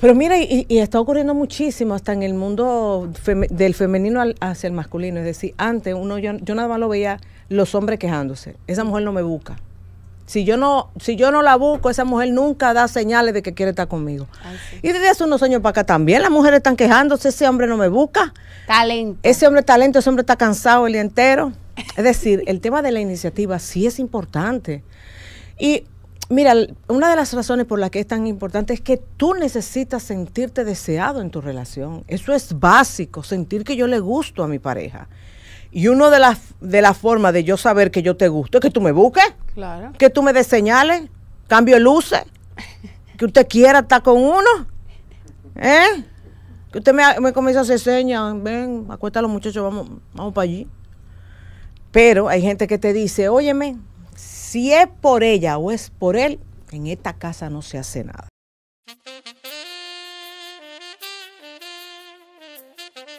Pero mira, y, está ocurriendo muchísimo hasta en el mundo del femenino hacia el masculino. Es decir, antes uno yo, nada más lo veía los hombres quejándose. Esa mujer no me busca. Si yo no, si yo no la busco, esa mujer nunca da señales de que quiere estar conmigo. Y desde hace unos años para acá también las mujeres están quejándose, ese hombre no me busca. Talento. Ese hombre es talento, ese hombre está cansado el día entero. Es decir, el tema de la iniciativa sí es importante. Y Mira, una de las razones por las que es tan importante es que tú necesitas sentirte deseado en tu relación. Eso es básico, sentir que yo le gusto a mi pareja. Y una de las de formas de yo saber que yo te gusto es que tú me busques, que tú me des señales, cambio luces, que usted quiera estar con uno. ¿eh? Que usted me, me comience a hacer señas, ven, acuéstalo muchachos, vamos, vamos para allí. Pero hay gente que te dice, óyeme, si es por ella o es por él, en esta casa no se hace nada.